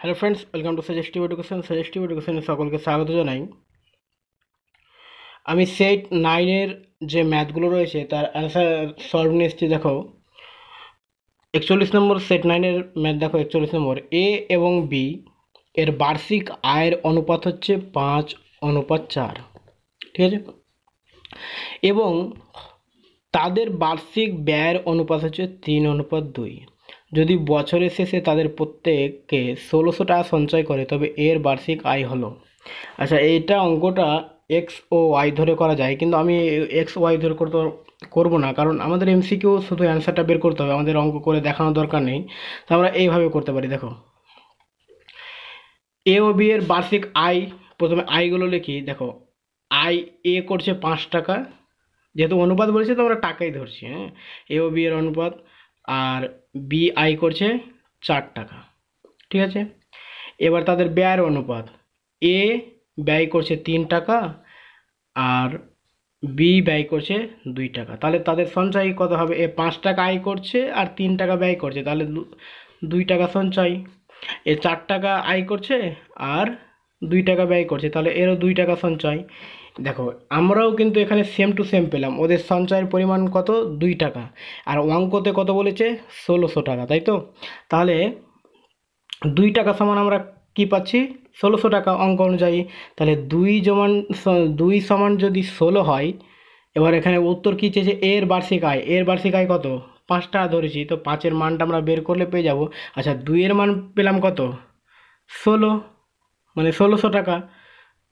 hello friends welcome to suggestive education suggestive এডুকেশনে সকলকে স্বাগত জানাই আমি সেট নাইনের যে ম্যাথগুলো রয়েছে তার অ্যান্সার সলভ নিয়ে দেখো একচল্লিশ নম্বর সেট নাইনের ম্যাথ দেখো একচল্লিশ নম্বর এ এবং বি এর বার্ষিক আয়ের অনুপাত হচ্ছে পাঁচ অনুপাত চার ঠিক আছে এবং তাদের বার্ষিক ব্যয়ের অনুপাত হচ্ছে তিন অনুপাত দুই যদি বছরের শেষে তাদের প্রত্যেককে ষোলোশো টাকা সঞ্চয় করে তবে এর বার্ষিক আয় হলো আচ্ছা এইটা অঙ্কটা এক্স ও ওয়াই ধরে করা যায় কিন্তু আমি এক্স ওয়াই ধরে করতে করবো না কারণ আমাদের এমসিকেও শুধু অ্যান্সারটা বের করতে হবে আমাদের অঙ্ক করে দেখানোর দরকার নেই তো আমরা এইভাবে করতে পারি দেখো এ ও বি এর বার্ষিক আয় প্রথমে আয়গুলো লিখি দেখো আয় এ করছে পাঁচ টাকা যেহেতু অনুপাত বলেছে তো আমরা টাকাই ধরছি হ্যাঁ এ ও বি এর অনুপাত আর বি আয় করছে চার টাকা ঠিক আছে এবার তাদের ব্যয়ের অনুপাত এ ব্যয় করছে তিন টাকা আর বি ব্যয় করছে দুই টাকা তাহলে তাদের সঞ্চয় কত হবে এ পাঁচ টাকা আয় করছে আর তিন টাকা ব্যয় করছে তাহলে দুই টাকা সঞ্চয় এ চার টাকা আয় করছে আর দুই টাকা ব্যয় করছে তাহলে এরও দুই টাকা সঞ্চয় দেখো আমরাও কিন্তু এখানে সেম টু সেম পেলাম ওদের সঞ্চয়ের পরিমাণ কত দুই টাকা আর অঙ্কতে কত বলেছে ষোলোশো টাকা তাই তো তাহলে দুই টাকা সমান আমরা কি পাচ্ছি ষোলোশো টাকা অঙ্ক অনুযায়ী তাহলে দুই জমান দুই সমান যদি ষোলো হয় এবার এখানে উত্তর কী চেয়েছে এর বার্ষিক আয় এর বার্ষিক আয় কত পাঁচ টাকা ধরেছি তো পাঁচের মানটা আমরা বের করলে পেয়ে যাব আচ্ছা দুইয়ের মান পেলাম কত ষোলো মানে ষোলোশো টাকা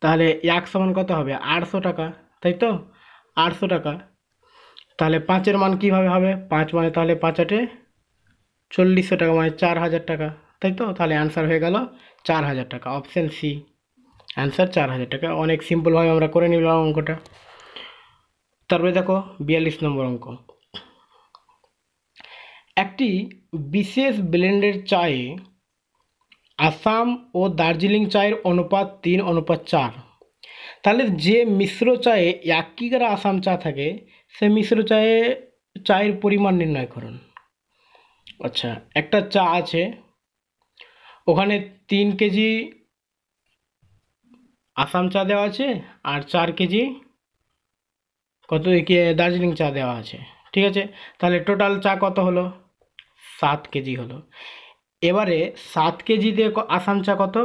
তাহলে এক সমান কত হবে আটশো টাকা তাই তো আটশো টাকা তাহলে পাঁচের মান কীভাবে হবে পাঁচ মানে তাহলে পাঁচ আটে চল্লিশশো টাকা মানে চার হাজার টাকা তাই তো তাহলে অ্যান্সার হয়ে গেল চার হাজার টাকা অপশান সি অ্যান্সার চার হাজার টাকা অনেক সিম্পলভাবে আমরা করে নিলাম অঙ্কটা তারপরে দেখো বিয়াল্লিশ নম্বর অঙ্ক একটি বিশেষ ব্লেন্ডের চায়ে আসাম ও দার্জিলিং চায়ের অনুপাত তিন অনুপাত চার তাহলে যে মিশ্র চায়ে এক কিগ্রা আসাম চা থাকে সে মিশ্র চায়ে চায়ের পরিমাণ নির্ণয় করুন আচ্ছা একটা চা আছে ওখানে তিন কেজি আসাম চা দেওয়া আছে আর চার কেজি কত দার্জিলিং চা দেওয়া আছে ঠিক আছে তাহলে টোটাল চা কত হলো সাত কেজি হলো এবারে সাত কেজিতে আসাম চা কত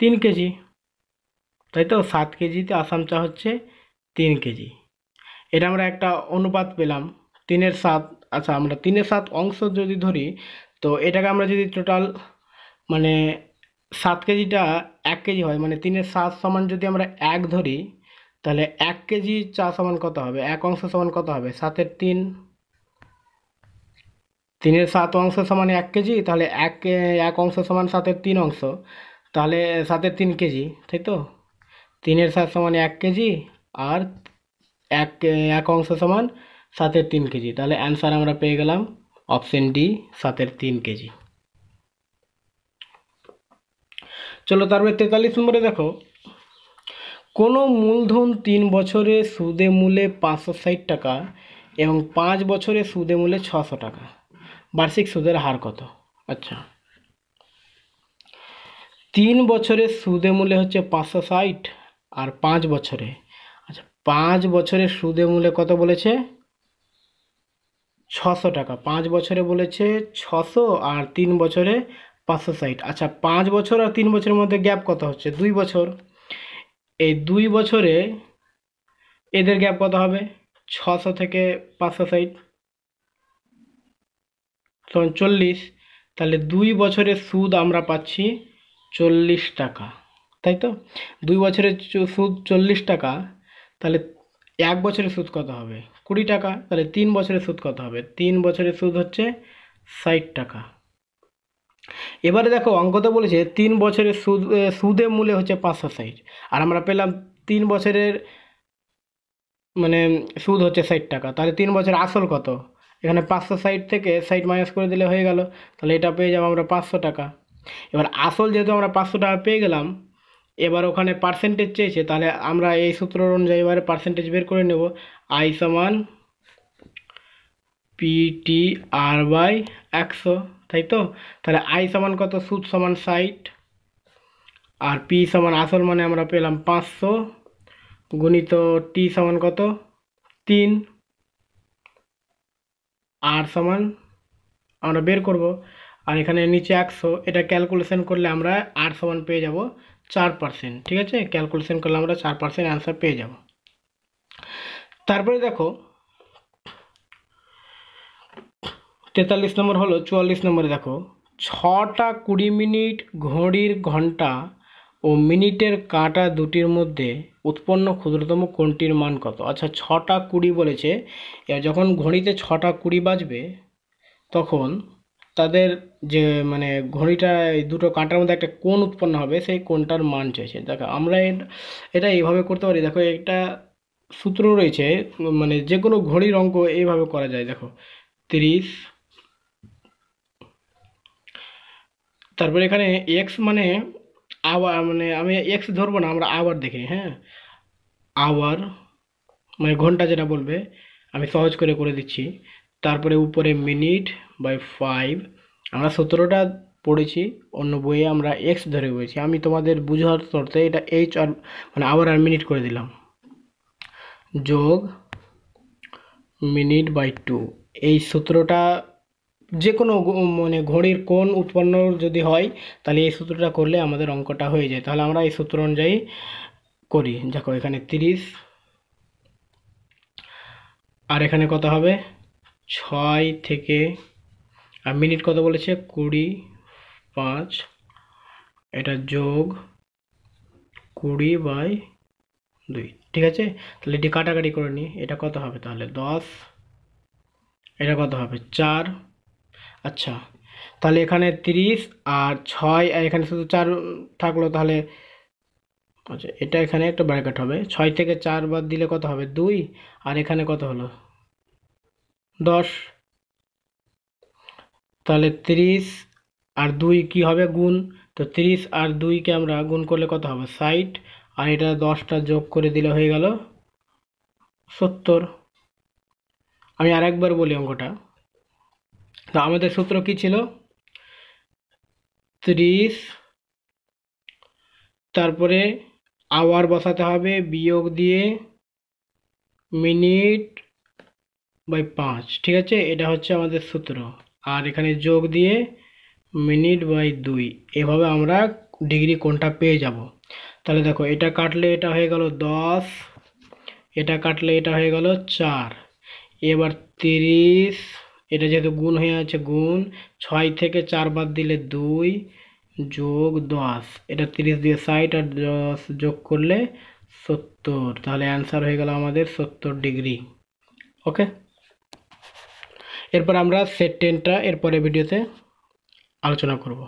তিন কেজি তাই তো সাত কেজিতে আসাম চা হচ্ছে তিন কেজি এটা আমরা একটা অনুপাত পেলাম তিনের সাত আচ্ছা আমরা তিনের সাত অংশ যদি ধরি তো এটাকে আমরা যদি টোটাল মানে সাত কেজিটা এক কেজি হয় মানে তিনের সাত সমান যদি আমরা এক ধরি তাহলে এক কেজি চা সমান কত হবে এক অংশ সমান কত হবে সাতের তিন তিনের সাত অংশ সমান এক কেজি তাহলে এক এক অংশ সমান সাতের তিন অংশ তাহলে সাতের তিন কেজি তাই তো তিনের সাত সমান এক কেজি আর এক এক অংশ সমান সাতের তিন কেজি তাহলে অ্যান্সার আমরা পেয়ে গেলাম অপশন ডি সাতের তিন কেজি চলো তারপরে তেতাল্লিশ নম্বরে দেখো কোনো মূলধন তিন বছরে সুদে মূলে পাঁচশো ষাট টাকা এবং পাঁচ বছরে সুদে মূলে ছশো টাকা বার্ষিক সুদের হার কত আচ্ছা তিন বছরের সুদে মূলে হচ্ছে পাঁচশো ষাট আর পাঁচ বছরে আচ্ছা পাঁচ বছরের সুদে মূলে কত বলেছে ছশো টাকা পাঁচ বছরে বলেছে ছশো আর তিন বছরে পাঁচশো ষাট আচ্ছা পাঁচ বছর আর তিন বছরের মধ্যে গ্যাপ কত হচ্ছে দুই বছর এই দুই বছরে এদের গ্যাপ কত হবে ছশো থেকে পাঁচশো ষাট তখন চল্লিশ তাহলে দুই বছরের সুদ আমরা পাচ্ছি চল্লিশ টাকা তাই তো দুই বছরের সুদ চল্লিশ টাকা তাহলে এক বছরের সুদ কত হবে কুড়ি টাকা তাহলে তিন বছরের সুদ কত হবে তিন বছরের সুদ হচ্ছে ষাট টাকা এবারে দেখো অঙ্কতে বলেছে তিন বছরের সুদ সুদের মূলে হচ্ছে পাঁচশো ষাট আর আমরা পেলাম তিন বছরের মানে সুদ হচ্ছে ষাট টাকা তাহলে তিন বছরের আসল কত এখানে পাঁচশো ষাট থেকে ষাট মাইনাস করে দিলে হয়ে গেল তাহলে এটা পেয়ে যাবো আমরা পাঁচশো টাকা এবার আসল যেহেতু আমরা পাঁচশো টাকা পেয়ে গেলাম এবার ওখানে পার্সেন্টেজ চেয়েছে তাহলে আমরা এই সূত্র অনুযায়ী এবারে পার্সেন্টেজ বের করে নেব আই সমান পিটি আর বাই একশো তাই তো তাহলে আই সমান কত সুদ সমান সাইট আর পি সমান আসল মানে আমরা পেলাম পাঁচশো গুণিত টি সমান কত তিন আর সমান আমরা বের করব আর এখানে নিচে একশো এটা ক্যালকুলেশন করলে আমরা আর সমান পেয়ে যাব চার পার্সেন্ট ঠিক আছে ক্যালকুলেশন করলে আমরা চার পার্সেন্ট অ্যান্সার পেয়ে যাব তারপরে দেখো তেতাল্লিশ নম্বর হলো চুয়াল্লিশ নম্বরে দেখো ছটা কুড়ি মিনিট ঘড়ির ঘন্টা ও মিনিটের কাঁটা দুটির মধ্যে উৎপন্ন ক্ষুদ্রতম কোনটির মান কত আচ্ছা ছটা কুড়ি বলেছে যখন ঘড়িতে ছটা কুড়ি বাজবে তখন তাদের যে মানে ঘড়িটা এই দুটো কাঁটার মধ্যে একটা কোণ উৎপন্ন হবে সেই কোনটার মান চাইছে দেখো আমরা এটা এইভাবে করতে পারি দেখো একটা সূত্র রয়েছে মানে যে কোনো ঘড়ির অঙ্ক এইভাবে করা যায় দেখো তিরিশ তারপরে এখানে এক্স মানে আওয়ার মানে আমি এক্স ধরবো না আমরা আওয়ার দেখি হ্যাঁ আওয়ার মানে ঘন্টা যেটা বলবে আমি সহজ করে করে দিচ্ছি তারপরে উপরে মিনিট বাই ফাইভ আমরা সতেরোটা পড়েছি অন্য বইয়ে আমরা এক্স ধরে বলেছি আমি তোমাদের বুঝার শর্তে এটা এইচ আর মানে আবার আর মিনিট করে দিলাম যোগ মিনিট বাই টু এই সূত্রটা যে কোনো মানে ঘড়ির কোন উৎপন্ন যদি হয় তাহলে এই সূত্রটা করলে আমাদের অঙ্কটা হয়ে যায় তাহলে আমরা এই সূত্র অনুযায়ী করি দেখো এখানে তিরিশ আর এখানে কত হবে ছয় থেকে মিনিট কত বলেছে কুড়ি পাঁচ এটা যোগ কুড়ি বাই দুই ঠিক আছে তাহলে এটি কাটাকাটি করে নিই এটা কত হবে তাহলে দশ এটা কত হবে চার আচ্ছা তাহলে এখানে তিরিশ আর ছয় আর এখানে শুধু চার থাকলো তাহলে আচ্ছা এটা এখানে একটা ব্র্যাকেট হবে ছয় থেকে চার বাদ দিলে কত হবে দুই আর এখানে কত হলো দশ তাহলে ত্রিশ আর দুই কি হবে গুণ তো তিরিশ আর দুইকে আমরা গুণ করলে কত হবে ষাট আর এটা দশটা যোগ করে দিলে হয়ে গেল সত্তর আমি আর একবার বলি অঙ্কটা তো আমাদের সূত্র কি ছিল ত্রিশ তারপরে আওয়ার বসাতে হবে বিয়োগ দিয়ে মিনিট বাই পাঁচ ঠিক আছে এটা হচ্ছে আমাদের সূত্র আর এখানে যোগ দিয়ে মিনিট বাই দুই এভাবে আমরা ডিগ্রি কোনটা পেয়ে যাব তাহলে দেখো এটা কাটলে এটা হয়ে গেল দশ এটা কাটলে এটা হয়ে গেল চার এবার তিরিশ এটা যেহেতু গুণ হয়ে আছে গুণ ছয় থেকে চার বাদ দিলে দুই যোগ দশ এটা তিরিশ দিয়ে ষাট আর দশ যোগ করলে সত্তর তাহলে অ্যান্সার হয়ে গেল আমাদের সত্তর ডিগ্রি ওকে এরপর আমরা সেট টেনটা এরপরে ভিডিওতে আলোচনা করব